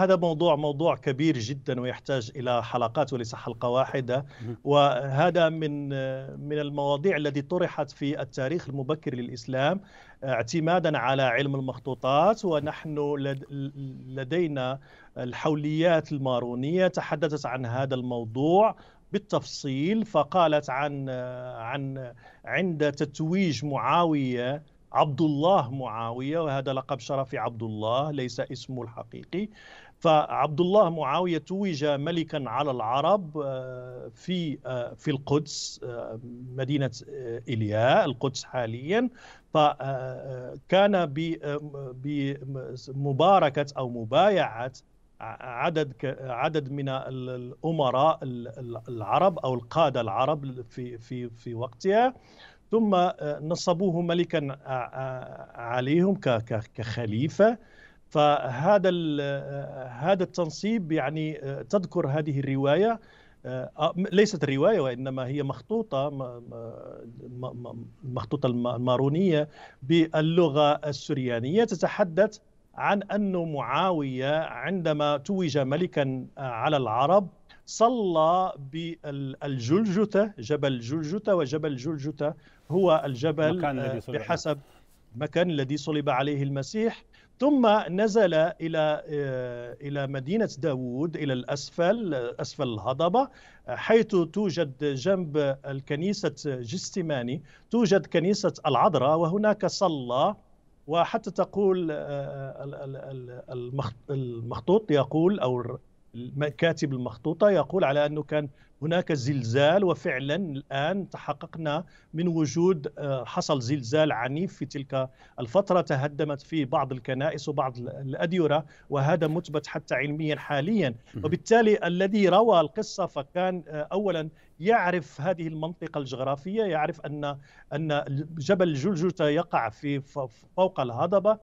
هذا موضوع موضوع كبير جدا ويحتاج الى حلقات وليس حلقه واحده وهذا من من المواضيع التي طرحت في التاريخ المبكر للاسلام اعتمادا على علم المخطوطات ونحن لدينا الحوليات المارونيه تحدثت عن هذا الموضوع بالتفصيل فقالت عن عن عند تتويج معاويه عبد الله معاوية وهذا لقب شرفي عبد الله ليس اسمه الحقيقي فعبد الله معاوية توج ملكا على العرب آه، في آه، في القدس آه، مدينة إلياء القدس حاليا فكان بمباركة أو مبايعة عدد عدد من الامراء العرب او القاده العرب في في في وقتها ثم آه، نصبوه ملكا آه، آه، عليهم كخليفه فهذا هذا التنصيب يعني تذكر هذه الروايه ليست رواية وإنما هي مخطوطة مخطوطة المارونية باللغة السريانية تتحدث عن أن معاوية عندما توج ملكا على العرب صلى بالجلجتة جبل جلجتة وجبل جلجتة هو الجبل مكان آه، بحسب مكان الذي صلب عليه المسيح ثم نزل إلى آه، إلى مدينة داوود إلى الأسفل آه، أسفل الهضبة حيث توجد جنب الكنيسة جستماني توجد كنيسة العذراء وهناك صلى وحتى تقول المخطوط يقول أو الكاتب المخطوطة يقول على أنه كان هناك زلزال وفعلا الآن تحققنا من وجود آه، حصل زلزال عنيف في تلك الفترة تهدمت فيه بعض الكنائس وبعض الأديرة وهذا مثبت حتى علميا حاليا وبالتالي الذي روى القصة فكان آه، أولا يعرف هذه المنطقة الجغرافية يعرف أن أن جبل جلجتة يقع في فوق الهضبة